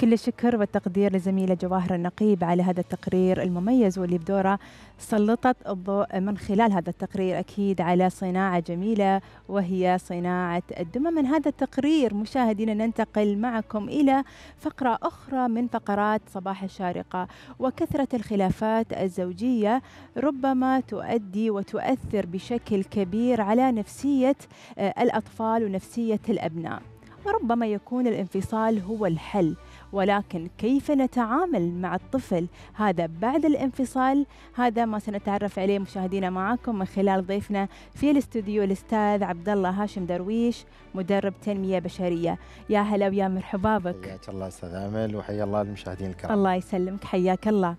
كل الشكر والتقدير لزميلة جواهر النقيب على هذا التقرير المميز واللي بدوره سلطت الضوء من خلال هذا التقرير أكيد على صناعة جميلة وهي صناعة الدمى من هذا التقرير مشاهدينا ننتقل معكم إلى فقرة أخرى من فقرات صباح الشارقة وكثرة الخلافات الزوجية ربما تؤدي وتؤثر بشكل كبير على نفسية آه، الأطفال ونفسية الأبناء وربما يكون الانفصال هو الحل ولكن كيف نتعامل مع الطفل هذا بعد الانفصال هذا ما سنتعرف عليه مشاهدينا معكم من خلال ضيفنا في الاستوديو الاستاذ عبد الله هاشم درويش مدرب تنميه بشريه يا هلا ويا مرحبا بك حياك الله استاذ امل وحيا الله المشاهدين الكرام الله يسلمك حياك الله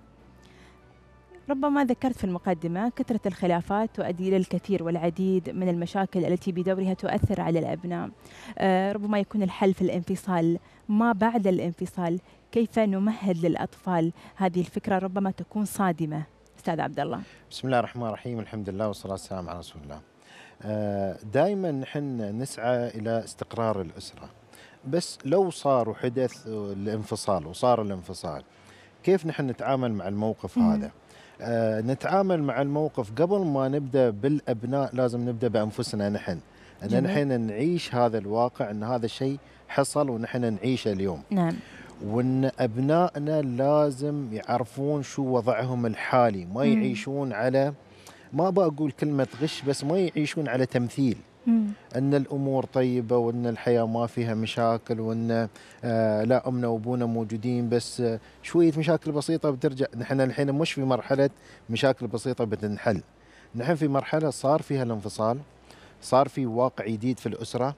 ربما ذكرت في المقدمة كثرة الخلافات تؤدي إلى الكثير والعديد من المشاكل التي بدورها تؤثر على الأبناء آه، ربما يكون الحل في الانفصال ما بعد الانفصال كيف نمهد للأطفال هذه الفكرة ربما تكون صادمة أستاذ عبد الله بسم الله الرحمن الرحيم الحمد لله والصلاة والسلام على رسول الله آه، دائما نحن نسعى إلى استقرار الأسرة بس لو صار وحدث الانفصال وصار الانفصال كيف نحن نتعامل مع الموقف مم. هذا آه، نتعامل مع الموقف قبل ما نبدا بالابناء لازم نبدا بانفسنا نحن ان نحن نعيش هذا الواقع ان هذا الشيء حصل ونحن نعيشه اليوم نعم وان ابنائنا لازم يعرفون شو وضعهم الحالي ما يعيشون على ما بقول كلمه غش بس ما يعيشون على تمثيل ان الامور طيبه وان الحياه ما فيها مشاكل وان آه لا امنا وابونا موجودين بس آه شويه مشاكل بسيطه بترجع نحن الحين مش في مرحله مشاكل بسيطه بتنحل نحن في مرحله صار فيها الانفصال صار في واقع جديد في الاسره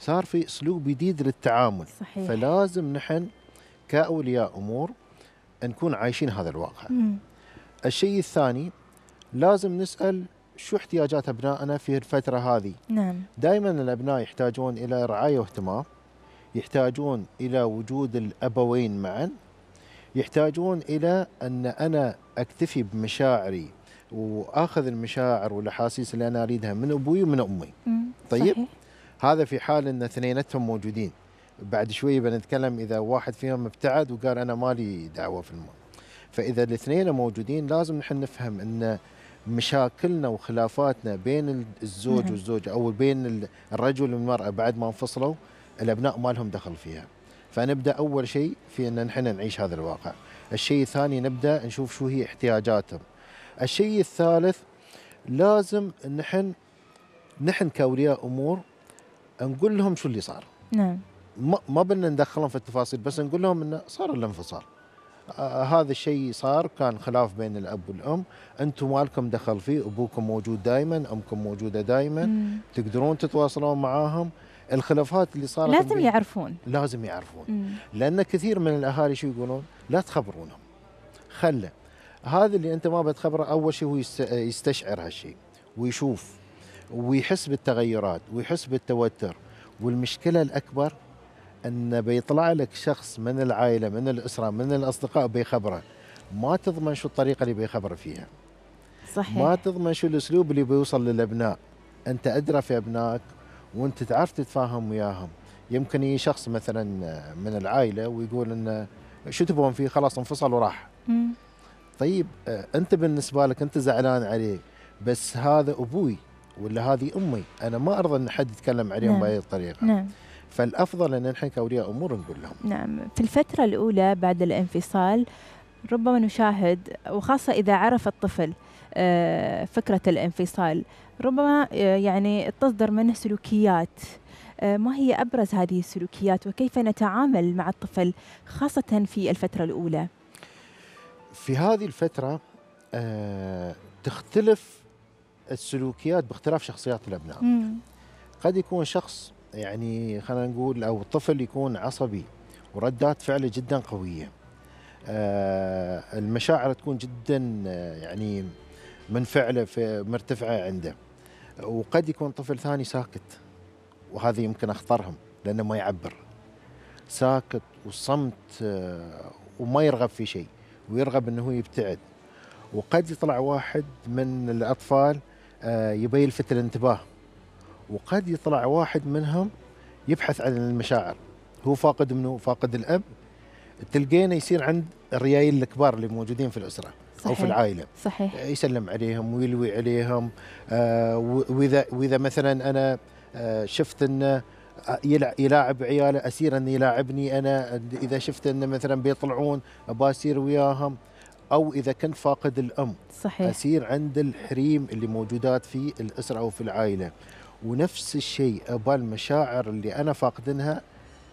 صار في اسلوب جديد للتعامل صحيح. فلازم نحن كاولياء امور نكون عايشين هذا الواقع مم. الشيء الثاني لازم نسال شو احتياجات ابنائنا في الفتره هذه نعم دائما الابناء يحتاجون الى رعايه واهتمام يحتاجون الى وجود الابوين معا يحتاجون الى ان انا اكتفي بمشاعري واخذ المشاعر والاحاسيس اللي انا اريدها من ابوي ومن امي طيب صحيح. هذا في حال ان اثنينتهم موجودين بعد شوي بنتكلم اذا واحد فيهم ابتعد وقال انا مالي دعوه في الموضوع فاذا الاثنين موجودين لازم نحن نفهم ان مشاكلنا وخلافاتنا بين الزوج والزوجة أو بين الرجل والمرأة بعد ما انفصلوا الأبناء ما لهم دخل فيها فنبدأ أول شيء في أن نحن نعيش هذا الواقع الشيء الثاني نبدأ نشوف شو هي احتياجاتهم الشيء الثالث لازم نحن نحن كاولياء أمور نقول لهم شو اللي صار نعم ما بدنا ندخلهم في التفاصيل بس نقول لهم انه صار الانفصال آه هذا الشيء صار كان خلاف بين الاب والام انتم مالكم دخل فيه ابوكم موجود دائما امكم موجوده دائما تقدرون تتواصلون معاهم الخلافات اللي صارت لازم يعرفون لازم يعرفون مم. لان كثير من الاهالي شو يقولون لا تخبرونهم خله هذا اللي انت ما بتخبره اول شيء هو يستشعر هالشيء ويشوف ويحس بالتغيرات ويحس بالتوتر والمشكله الاكبر ان بيطلع لك شخص من العائله من الاسره من الاصدقاء بيخبره ما تضمن شو الطريقه اللي بيخبر فيها صحيح ما تضمن شو الاسلوب اللي بيوصل للابناء انت ادرى في ابنائك وانت تعرف تتفاهم وياهم يمكن يجي شخص مثلا من العائله ويقول انه شو تبون فيه خلاص انفصل وراح مم. طيب انت بالنسبه لك انت زعلان عليه بس هذا ابوي ولا هذه امي انا ما ارضى ان حد يتكلم عليهم نعم. بهذه الطريقه نعم. فالافضل ان نحن كاولياء امور نقول لهم نعم في الفتره الاولى بعد الانفصال ربما نشاهد وخاصه اذا عرف الطفل آه، فكره الانفصال ربما آه، يعني تصدر منه سلوكيات آه، ما هي ابرز هذه السلوكيات وكيف نتعامل مع الطفل خاصه في الفتره الاولى في هذه الفتره تختلف السلوكيات باختلاف شخصيات الابناء مم. قد يكون شخص يعني خلينا نقول او الطفل يكون عصبي وردات فعله جدا قويه آه، المشاعر تكون جدا آه، يعني منفعله في مرتفعه عنده وقد يكون طفل ثاني ساكت وهذه يمكن اخطرهم لانه ما يعبر ساكت وصمت آه، وما يرغب في شيء ويرغب انه يبتعد وقد يطلع واحد من الاطفال يبي يلفت الانتباه وقد يطلع واحد منهم يبحث عن المشاعر هو فاقد منه فاقد الاب تلقينه يصير عند الريايل الكبار اللي موجودين في الاسره صحيح. او في العائله صحيح آه، يسلم عليهم ويلوي عليهم آه واذا واذا مثلا انا آه شفت انه آه، يلاعب عياله اسير انه يلاعبني انا اذا شفت انه مثلا بيطلعون أسير وياهم او اذا كنت فاقد الام صحيح اسير عند الحريم اللي موجودات في الاسره او في العائله ونفس الشيء ابى المشاعر اللي انا فاقدنها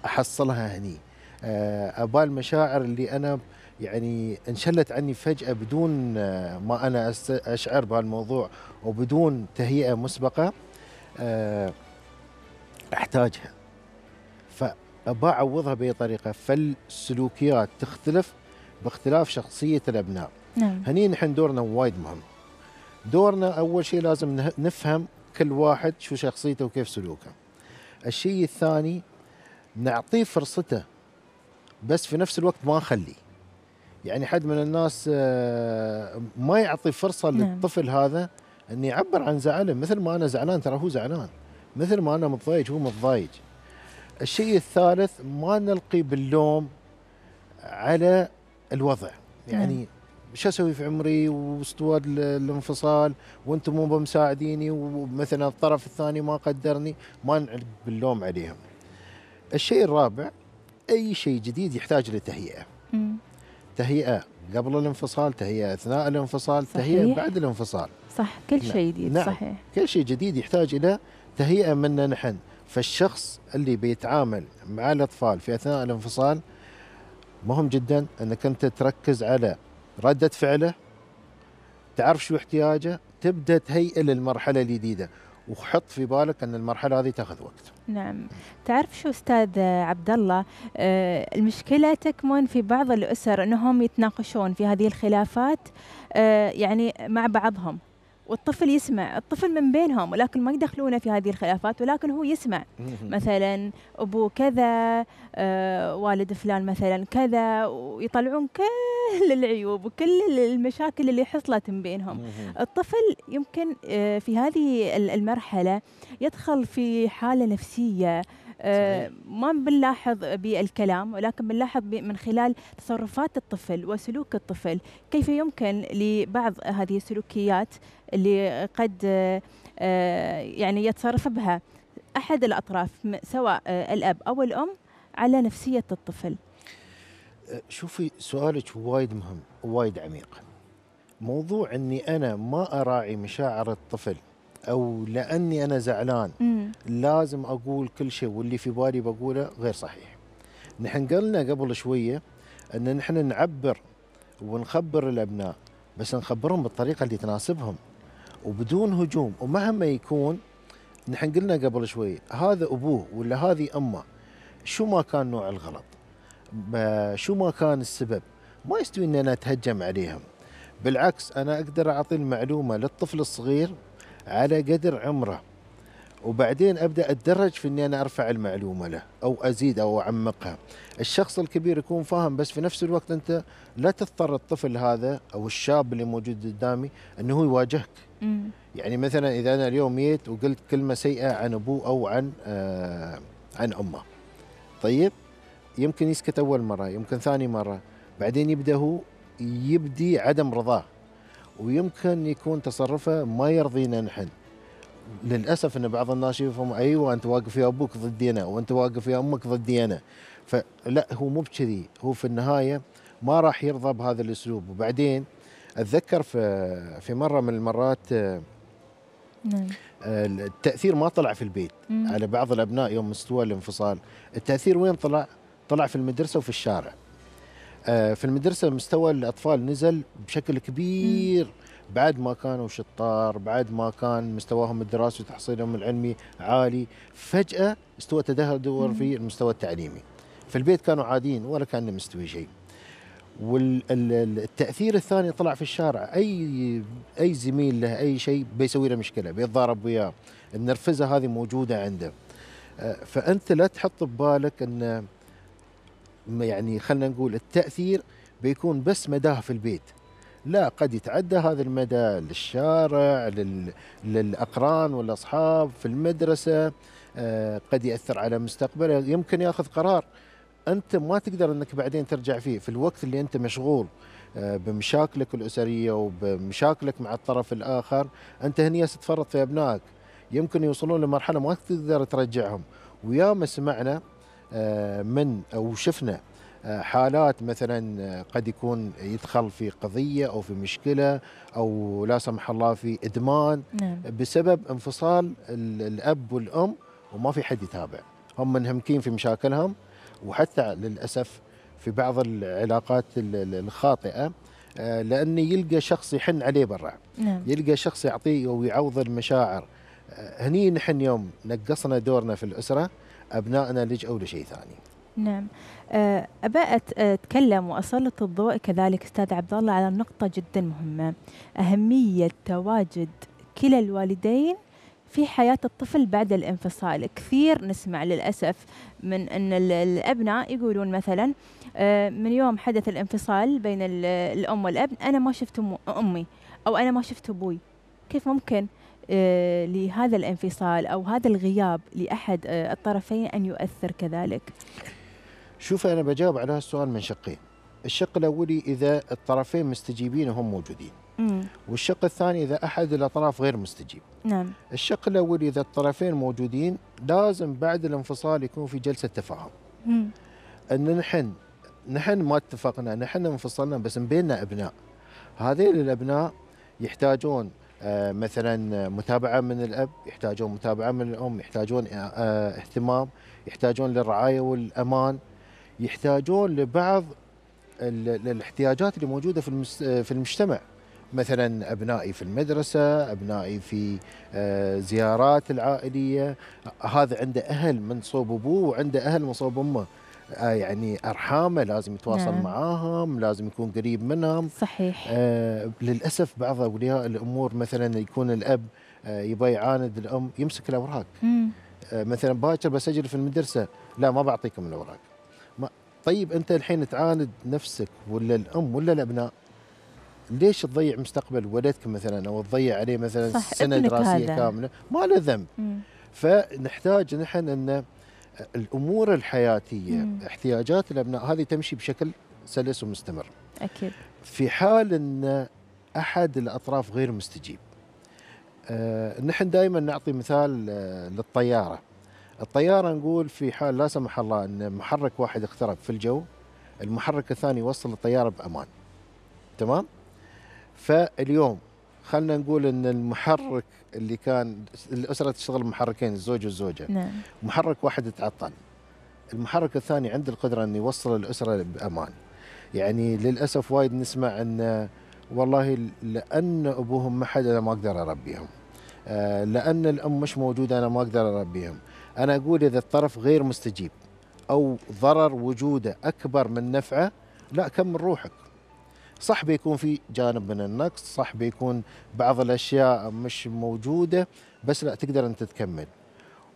احصلها هني آه، ابى المشاعر اللي انا يعني انشلت عني فجاه بدون آه، ما انا اشعر بهالموضوع وبدون تهيئه مسبقه آه، احتاجها فابى اعوضها باي طريقه فالسلوكيات تختلف باختلاف شخصيه الابناء نعم. هني نحن دورنا وايد مهم دورنا اول شيء لازم نفهم كل واحد شو شخصيته وكيف سلوكه الشيء الثاني نعطيه فرصته بس في نفس الوقت ما نخليه يعني حد من الناس آه، ما يعطي فرصة نعم. للطفل هذا أن يعبر عن زعله مثل ما أنا زعلان ترى هو زعلان مثل ما أنا متضايج هو متضايج الشيء الثالث ما نلقي باللوم على الوضع يعني نعم. شو اسوي في عمري واستواد الانفصال وانتم مو بمساعديني ومثلا الطرف الثاني ما قدرني ما نعلق باللوم عليهم. الشيء الرابع اي شيء جديد يحتاج لتهيئه. تهيئه قبل الانفصال، تهيئه اثناء الانفصال، صحيح. تهيئه بعد الانفصال. صح كل نعم. شيء جديد نعم. صحيح. كل شيء جديد يحتاج الى تهيئه منا نحن، فالشخص اللي بيتعامل مع الاطفال في اثناء الانفصال مهم جدا انك انت تركز على ردة فعله تعرف شو احتياجه تبدا تهيئ للمرحله الجديده وحط في بالك ان المرحله هذه تاخذ وقت. نعم، تعرف شو استاذ عبد الله أه المشكله تكمن في بعض الاسر انهم يتناقشون في هذه الخلافات أه يعني مع بعضهم والطفل يسمع الطفل من بينهم ولكن ما يدخلونه في هذه الخلافات ولكن هو يسمع مثلا أبو كذا آه، والد فلان مثلا كذا ويطلعون كل العيوب وكل المشاكل اللي حصلت من بينهم الطفل يمكن آه، في هذه المرحلة يدخل في حالة نفسية آه، ما بنلاحظ بالكلام ولكن بنلاحظ من خلال تصرفات الطفل وسلوك الطفل كيف يمكن لبعض هذه السلوكيات اللي قد آه، آه، يعني يتصرف بها احد الاطراف سواء الاب او الام على نفسيه الطفل شوفي سؤالك وايد مهم وايد عميق موضوع اني انا ما اراعي مشاعر الطفل او لاني انا زعلان مم. لازم اقول كل شيء واللي في بالي بقوله غير صحيح نحن قلنا قبل شويه ان نحن نعبر ونخبر الابناء بس نخبرهم بالطريقه اللي تناسبهم وبدون هجوم ومهما يكون نحن قلنا قبل شويه هذا ابوه ولا هذه امه شو ما كان نوع الغلط شو ما كان السبب ما يستوي ان انا اتهجم عليهم بالعكس انا اقدر اعطي المعلومه للطفل الصغير على قدر عمره وبعدين ابدا اتدرج في اني انا ارفع المعلومه له او ازيد او اعمقها. الشخص الكبير يكون فاهم بس في نفس الوقت انت لا تضطر الطفل هذا او الشاب اللي موجود قدامي انه هو يواجهك. مم. يعني مثلا اذا انا اليوم جيت وقلت كلمه سيئه عن ابوه او عن آه عن امه. طيب يمكن يسكت اول مره، يمكن ثاني مره، بعدين يبدا هو يبدي عدم رضاه ويمكن يكون تصرفه ما يرضينا نحن للاسف ان بعض الناس يفهم ايوه انت واقف يا ابوك ضدي انا وانت واقف يا امك ضدي انا فلا هو مو بكذي هو في النهايه ما راح يرضى بهذا الاسلوب وبعدين اتذكر في في مره من المرات آه، نعم. آه، التاثير ما طلع في البيت على بعض الابناء يوم استوى الانفصال التاثير وين طلع طلع في المدرسه وفي الشارع آه، في المدرسة مستوى الأطفال نزل بشكل كبير بعد ما كانوا شطار بعد ما كان مستواهم الدراسي وتحصيلهم العلمي عالي فجأة استوى تدهور في المستوى التعليمي في البيت كانوا عاديين ولا كان مستوي شيء والتاثير الثاني طلع في الشارع اي اي زميل له اي شيء بيسوي له مشكله بيتضارب وياه النرفزه هذه موجوده عنده آه، فانت لا تحط ببالك ان يعني خلينا نقول التاثير بيكون بس مداها في البيت لا قد يتعدى هذا المدى للشارع لل... للأقران والأصحاب في المدرسة آه، قد يأثر على مستقبله يمكن يأخذ قرار أنت ما تقدر أنك بعدين ترجع فيه في الوقت اللي أنت مشغول آه، بمشاكلك الأسرية وبمشاكلك مع الطرف الآخر أنت هنا ستفرط في أبنائك يمكن يوصلون لمرحلة ما تقدر ترجعهم وياما سمعنا آه، من او شفنا آه، حالات مثلا آه، قد يكون يدخل في قضيه او في مشكله او لا سمح الله في ادمان نعم. بسبب انفصال الاب والام وما في حد يتابع هم منهمكين في مشاكلهم وحتى للاسف في بعض العلاقات الخاطئه لانه يلقى شخص يحن عليه برا نعم. يلقى شخص يعطيه ويعوض المشاعر هني نحن يوم نقصنا دورنا في الاسره أبنائنا لجأوا لشيء ثاني نعم آه، أبى أتكلم آه، وأسلط الضوء كذلك أستاذ عبد الله على نقطة جدا مهمة أهمية تواجد كلا الوالدين في حياة الطفل بعد الانفصال كثير نسمع للأسف من أن الأبناء يقولون مثلا آه، من يوم حدث الانفصال بين الأم والأبن أنا ما شفت أمي أو أنا ما شفت أبوي كيف ممكن؟ آه، لهذا الانفصال او هذا الغياب لاحد آه، الطرفين ان يؤثر كذلك؟ شوف انا بجاوب على هالسؤال من شقين. الشق الاولي اذا الطرفين مستجيبين وهم موجودين. مم. والشق الثاني اذا احد الاطراف غير مستجيب. نعم. الشق الاولي اذا الطرفين موجودين لازم بعد الانفصال يكون في جلسه تفاهم. ان نحن نحن ما اتفقنا، نحن انفصلنا بس بيننا ابناء. هذيل الابناء يحتاجون آه، مثلا متابعه من الاب يحتاجون متابعه من الام يحتاجون آه، آه، اهتمام يحتاجون للرعايه والامان يحتاجون لبعض الاحتياجات اللي موجوده في في المجتمع مثلا ابنائي في المدرسه ابنائي في زيارات العائليه هذا عنده اهل من صوب ابوه وعنده اهل من صوب امه آه، يعني ارحامه لازم يتواصل نعم. معاهم لازم يكون قريب منهم صحيح آه للاسف بعض اولياء الامور مثلا يكون الاب آه يبغى يعاند الام يمسك الاوراق آه مثلا باكر بسجل في المدرسه لا ما بعطيكم الاوراق طيب انت الحين تعاند نفسك ولا الام ولا الابناء ليش تضيع مستقبل ولدك مثلا او تضيع عليه مثلا سنه دراسيه هذا. كامله ما له ذنب فنحتاج نحن ان الامور الحياتيه مم. احتياجات الابناء هذه تمشي بشكل سلس ومستمر اكيد في حال ان احد الاطراف غير مستجيب آه نحن دائما نعطي مثال آه للطياره الطياره نقول في حال لا سمح الله ان محرك واحد اخترب في الجو المحرك الثاني يوصل الطياره بامان تمام فاليوم خلينا نقول ان المحرك اللي كان الاسره تشتغل محركين الزوج والزوجه نعم. محرك واحد تعطل المحرك الثاني عنده القدره انه يوصل الاسره بامان يعني للاسف وايد نسمع ان والله لان ابوهم ما حد انا ما اقدر اربيهم آه، لان الام مش موجوده انا ما اقدر اربيهم انا اقول اذا الطرف غير مستجيب او ضرر وجوده اكبر من نفعه لا كمل روحك صح بيكون في جانب من النقص صح بيكون بعض الأشياء مش موجودة بس لا تقدر أنت تكمل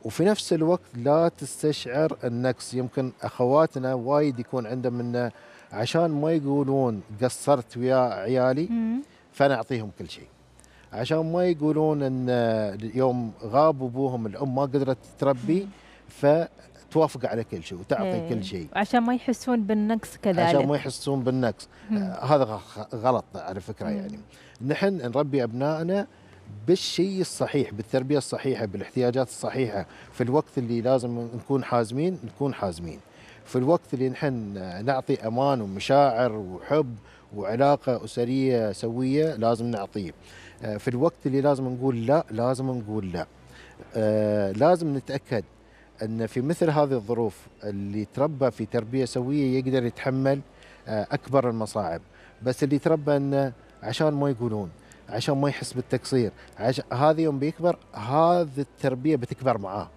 وفي نفس الوقت لا تستشعر النقص يمكن أخواتنا وايد يكون عندهم منه عشان ما يقولون قصرت ويا عيالي فأنا أعطيهم كل شيء عشان ما يقولون ان يوم غاب ابوهم الام ما قدرت تربي توافق على كل شيء وتعطي إيه. كل شيء عشان ما يحسون بالنقص كذلك عشان ما يحسون بالنقص آه، هذا غلط على فكره يعني نحن نربي ابنائنا بالشيء الصحيح بالتربيه الصحيحه بالاحتياجات الصحيحه في الوقت اللي لازم نكون حازمين نكون حازمين في الوقت اللي نحن آه، نعطي امان ومشاعر وحب وعلاقه اسريه سويه لازم نعطيه آه، في الوقت اللي لازم نقول لا لازم نقول لا لازم نتاكد ان في مثل هذه الظروف اللي تربى في تربيه سويه يقدر يتحمل آه، اكبر المصاعب بس اللي تربى انه عشان ما يقولون عشان ما يحس بالتقصير عش... هذا يوم بيكبر هذه التربيه بتكبر معاه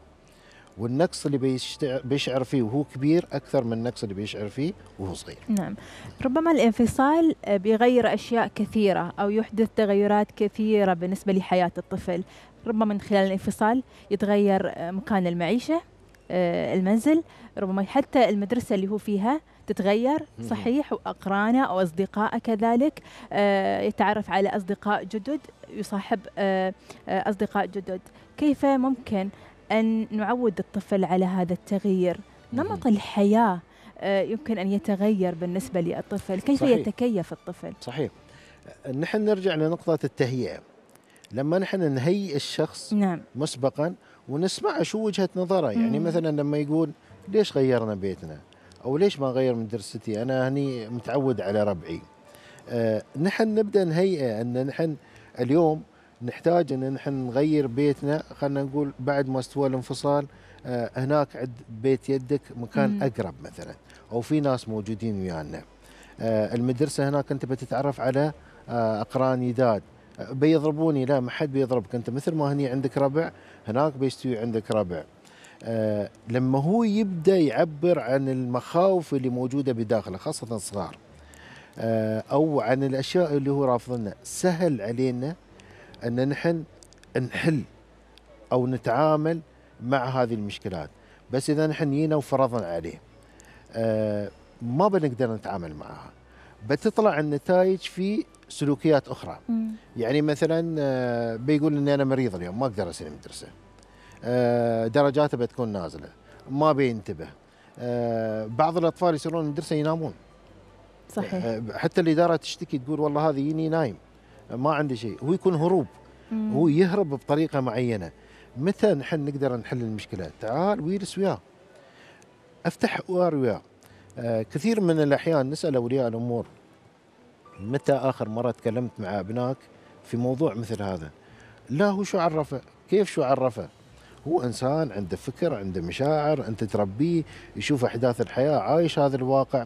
والنقص اللي بيشتع... بيشعر فيه وهو كبير اكثر من النقص اللي بيشعر فيه وهو صغير. نعم، ربما الانفصال آه، بيغير اشياء كثيره او يحدث تغيرات كثيره بالنسبه لحياه الطفل، ربما من خلال الانفصال يتغير آه، مكان المعيشه، آه، المنزل ربما حتى المدرسة اللي هو فيها تتغير صحيح وأقرانه أو أصدقائه كذلك آه، يتعرف على أصدقاء جدد يصاحب آه، أصدقاء جدد كيف ممكن أن نعود الطفل على هذا التغيير نمط الحياة يمكن أن يتغير بالنسبة للطفل كيف صحيح. يتكيف الطفل صحيح نحن نرجع لنقطة التهيئة لما نحن نهيئ الشخص نعم. مسبقا ونسمع شو وجهه نظره يعني مم. مثلا لما يقول ليش غيرنا بيتنا او ليش ما غير مدرستي انا هني متعود على ربعي آه نحن نبدا نهيئه ان نحن اليوم نحتاج ان نحن نغير بيتنا خلينا نقول بعد ما استوى الانفصال آه هناك عند بيت يدك مكان مم. اقرب مثلا او في ناس موجودين ويانا آه المدرسه هناك انت بتتعرف على آه اقران جداد آه، بيضربوني لا ما حد بيضربك انت مثل ما هني عندك ربع هناك بيستوي عندك ربع آه لما هو يبدا يعبر عن المخاوف اللي موجوده بداخله خاصه الصغار آه او عن الاشياء اللي هو رافضنا سهل علينا ان نحن نحل او نتعامل مع هذه المشكلات بس اذا نحن جينا وفرضنا عليه آه ما بنقدر نتعامل معها بتطلع النتائج في سلوكيات اخرى مم. يعني مثلا آه، بيقول اني انا مريض اليوم ما اقدر اسير المدرسه آه، درجاته بتكون نازله ما بينتبه آه، بعض الاطفال يصيرون المدرسه ينامون صحيح حتى الاداره تشتكي تقول والله هذا يني نايم ما عنده شيء هو يكون هروب مم. هو يهرب بطريقه معينه متى نحن نقدر نحل المشكله تعال ويرس وياه افتح حوار وياه آه، كثير من الأحيان نسأل أولياء الأمور متى آخر مرة تكلمت مع ابنائك في موضوع مثل هذا لا هو شو عرفه كيف شو عرفه هو إنسان عنده فكر عنده مشاعر أنت تربيه يشوف أحداث الحياة عايش هذا الواقع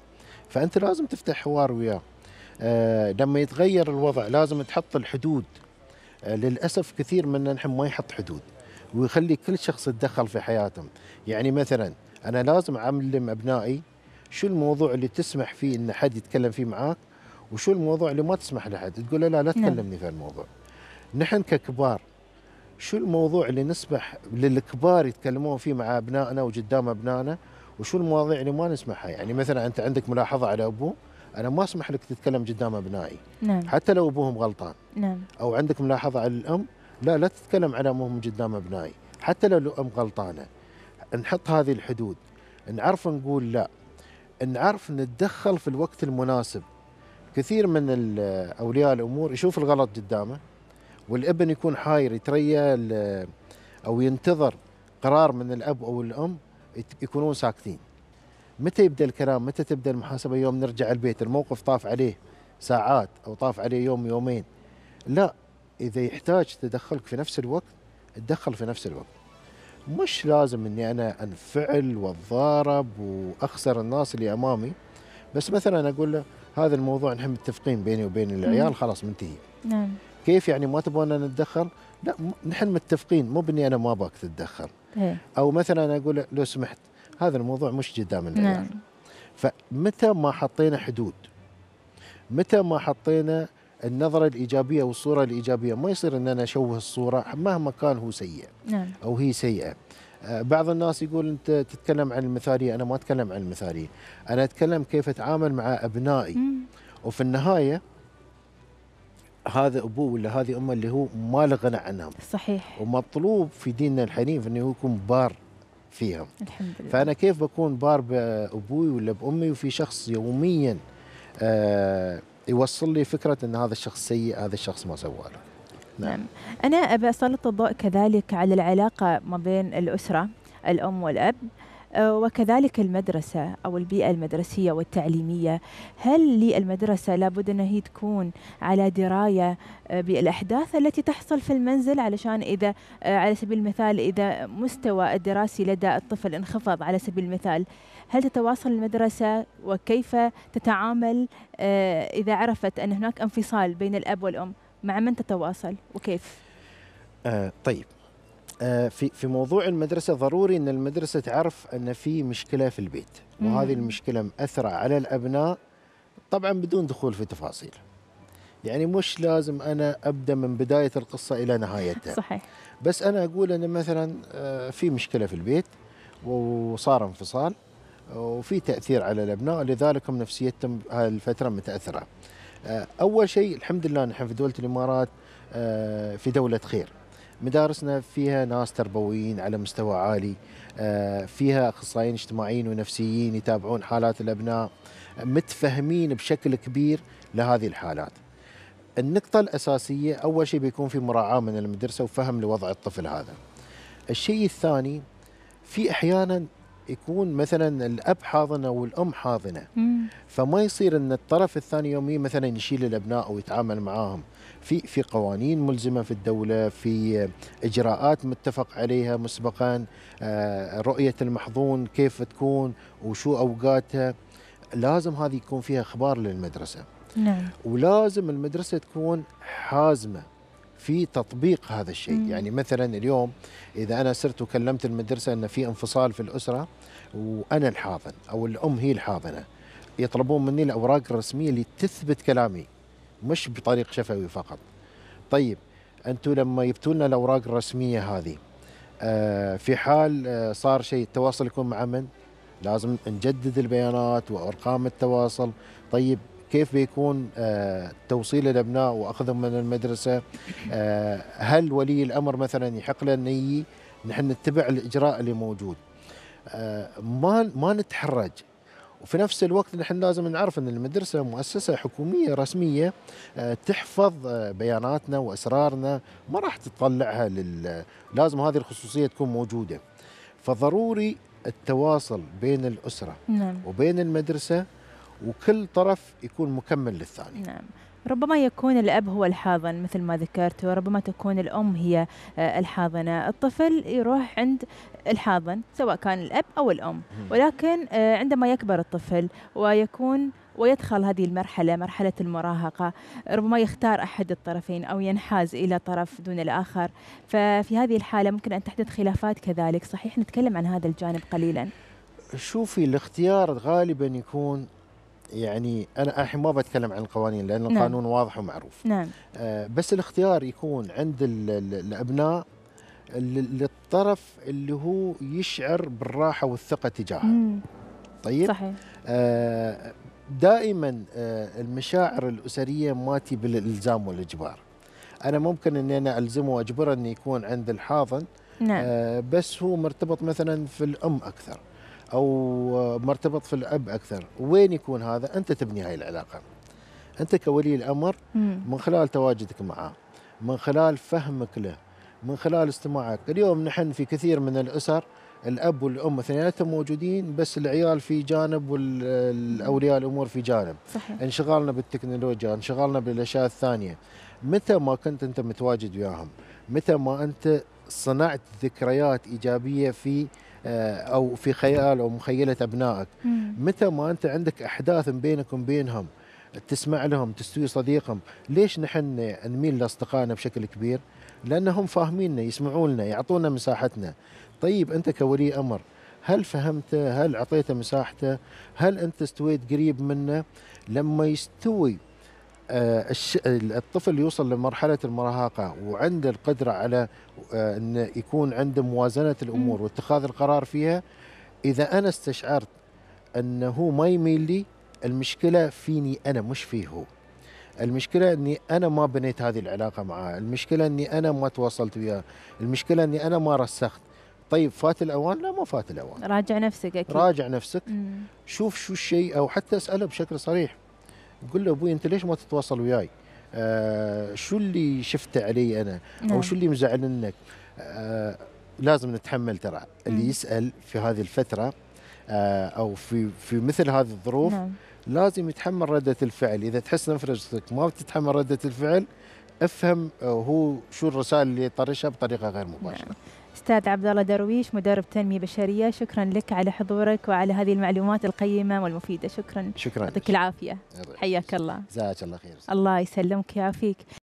فأنت لازم تفتح حوار وياه آه لما يتغير الوضع لازم تحط الحدود آه للأسف كثير منا نحن ما يحط حدود ويخلي كل شخص يتدخل في حياتهم يعني مثلا أنا لازم أعلم أبنائي شو الموضوع اللي تسمح فيه ان حد يتكلم فيه معاك وشو الموضوع اللي ما تسمح لحد تقول له لا لا نعم. تكلمني في الموضوع نحن ككبار شو الموضوع اللي نسمح للكبار يتكلمون فيه مع ابنائنا وقدام ابنائنا وشو المواضيع اللي ما نسمحها يعني مثلا انت عندك ملاحظه على ابوه انا ما اسمح لك تتكلم قدام ابنائي نعم. حتى لو ابوهم غلطان نعم. او عندك ملاحظه على الام لا لا تتكلم على امهم قدام ابنائي حتى لو الام غلطانه نحط هذه الحدود نعرف نقول لا نعرف نتدخل في الوقت المناسب كثير من اولياء الامور يشوف الغلط قدامه والابن يكون حاير يتريى او ينتظر قرار من الاب او الام يكونون ساكتين متى يبدا الكلام متى تبدا المحاسبه يوم نرجع البيت الموقف طاف عليه ساعات او طاف عليه يوم يومين لا اذا يحتاج تدخلك في نفس الوقت تدخل في نفس الوقت مش لازم اني انا انفعل واتضارب واخسر الناس اللي امامي بس مثلا اقول له هذا الموضوع نحن متفقين بيني وبين العيال خلاص منتهي نعم كيف يعني ما تبغون انا اتدخل؟ لا نحن متفقين مو باني انا ما باك تتدخل إيه. او مثلا اقول له لو سمحت هذا الموضوع مش قدام العيال نعم. فمتى ما حطينا حدود متى ما حطينا النظرة الإيجابية والصورة الإيجابية ما يصير أن أنا أشوه الصورة مهما كان هو سيء نعم. أو هي سيئة آه، بعض الناس يقول أنت تتكلم عن المثالية أنا ما أتكلم عن المثالية أنا أتكلم كيف أتعامل مع أبنائي وفي النهاية هذا أبوه ولا هذه أمه اللي هو ما له غنى عنهم صحيح ومطلوب في ديننا الحنيف أنه يكون بار فيهم الحمد لله فأنا كيف بكون بار بأبوي ولا بأمي وفي شخص يومياً آه يوصل لي فكره ان هذا الشخص سيء هذا الشخص ما سوى له نعم. نعم انا ابى اسلط الضوء كذلك على العلاقه ما بين الاسره الام والاب آه، وكذلك المدرسة أو البيئة المدرسية والتعليمية هل للمدرسة لابد أن هي تكون على دراية آه، بالأحداث التي تحصل في المنزل علشان إذا آه، على سبيل المثال إذا مستوى الدراسي لدى الطفل انخفض على سبيل المثال هل تتواصل المدرسة وكيف تتعامل آه، إذا عرفت أن هناك انفصال بين الأب والأم مع من تتواصل وكيف؟ آه طيب آه في في موضوع المدرسه ضروري ان المدرسه تعرف ان في مشكله في البيت وهذه المشكله مأثره على الابناء طبعا بدون دخول في تفاصيل يعني مش لازم انا ابدا من بدايه القصه الى نهايتها صحيح بس انا اقول ان مثلا آه، في مشكله في البيت وصار انفصال وفي تاثير على الابناء لذلك هم نفسيتهم هاي الفتره متاثره. آه، اول شيء الحمد لله نحن في دوله الامارات آه، في دوله خير. مدارسنا فيها ناس تربويين على مستوى عالي آه، فيها اخصائيين اجتماعيين ونفسيين يتابعون حالات الابناء متفهمين بشكل كبير لهذه الحالات. النقطة الأساسية أول شيء بيكون في مراعاة من المدرسة وفهم لوضع الطفل هذا. الشيء الثاني في أحيانا يكون مثلا الاب حاضنه والام حاضنه مم. فما يصير ان الطرف الثاني يوم مثلا يشيل الابناء او يتعامل معاهم في في قوانين ملزمه في الدوله في اجراءات متفق عليها مسبقا آه، رؤيه المحظون كيف تكون وشو اوقاتها لازم هذه يكون فيها اخبار للمدرسه نعم. ولازم المدرسه تكون حازمه في تطبيق هذا الشيء مم. يعني مثلا اليوم اذا انا صرت وكلمت المدرسه ان في انفصال في الاسره وانا الحاضن او الام هي الحاضنه يطلبون مني الاوراق الرسميه اللي تثبت كلامي مش بطريق شفوي فقط طيب انتم لما جبتوا لنا الاوراق الرسميه هذه آه في حال آه صار شيء التواصل يكون مع من لازم نجدد البيانات وارقام التواصل طيب كيف بيكون آه، توصيل الابناء واخذهم من المدرسه آه، هل ولي الامر مثلا يحق له نحن نتبع الاجراء اللي موجود آه، ما ما نتحرج وفي نفس الوقت نحن لازم نعرف ان المدرسه مؤسسه حكوميه رسميه تحفظ بياناتنا واسرارنا ما راح تطلعها لل لازم هذه الخصوصيه تكون موجوده فضروري التواصل بين الاسره نعم. وبين المدرسه وكل طرف يكون مكمل للثاني نعم ربما يكون الأب هو الحاضن مثل ما ذكرت وربما تكون الأم هي آه، الحاضنة الطفل يروح عند الحاضن سواء كان الأب أو الأم ولكن آه، عندما يكبر الطفل ويكون ويدخل هذه المرحلة مرحلة المراهقة ربما يختار أحد الطرفين أو ينحاز إلى طرف دون الآخر ففي هذه الحالة ممكن أن تحدث خلافات كذلك صحيح نتكلم عن هذا الجانب قليلا شوفي الاختيار غالبا يكون يعني انا الحين ما بتكلم عن القوانين لان نعم. القانون واضح ومعروف نعم. آه بس الاختيار يكون عند الـ الـ الابناء للطرف اللي هو يشعر بالراحه والثقه تجاهه مم. طيب صحيح آه دائما آه المشاعر الاسريه ما تي بالالزام والاجبار انا ممكن اني انا الزمه واجبره انه يكون عند الحاضن نعم. آه بس هو مرتبط مثلا في الام اكثر او مرتبط في الاب اكثر وين يكون هذا انت تبني هاي العلاقه انت كولي الامر من خلال تواجدك معه من خلال فهمك له من خلال استماعك اليوم نحن في كثير من الاسر الاب والام اثنيناتهم موجودين بس العيال في جانب والاولياء الامور في جانب صحيح. انشغالنا بالتكنولوجيا انشغالنا بالاشياء الثانيه متى ما كنت انت متواجد وياهم متى ما انت صنعت ذكريات ايجابيه في آه، او في خيال او مخيله ابنائك متى ما انت عندك احداث بينك وبينهم تسمع لهم تستوي صديقهم ليش نحن نميل لاصدقائنا بشكل كبير لانهم فاهميننا يسمعوننا يعطونا مساحتنا طيب انت كولي امر هل فهمته هل اعطيته مساحته هل انت استويت قريب منه لما يستوي آه، الطفل يوصل لمرحله المراهقه وعنده القدره على آه، ان يكون عنده موازنه الامور واتخاذ القرار فيها اذا انا استشعرت انه ما يميل لي المشكله فيني انا مش فيه هو المشكله اني انا ما بنيت هذه العلاقه معاه المشكله اني انا ما تواصلت وياه المشكله اني انا ما رسخت طيب فات الاوان لا ما فات الاوان راجع نفسك اكيد راجع نفسك مم. شوف شو الشيء او حتى اساله بشكل صريح نقول له ابوي انت ليش ما تتواصل وياي؟ آه شو اللي شفته علي انا؟ او نعم. شو اللي مزعلنك؟ آه لازم نتحمل ترى اللي يسال في هذه الفتره آه او في في مثل هذه الظروف نعم. لازم يتحمل رده الفعل، اذا تحس نفسك ما بتتحمل رده الفعل افهم آه، هو شو الرسائل اللي طرشها بطريقه غير مباشره. نعم. الاستاذ عبد الله درويش مدرب تنميه بشريه شكرا لك على حضورك وعلى هذه المعلومات القيمه والمفيده شكرا شكرا يعطيك العافيه حياك الله جزاك الله خير الله يسلمك يعافيك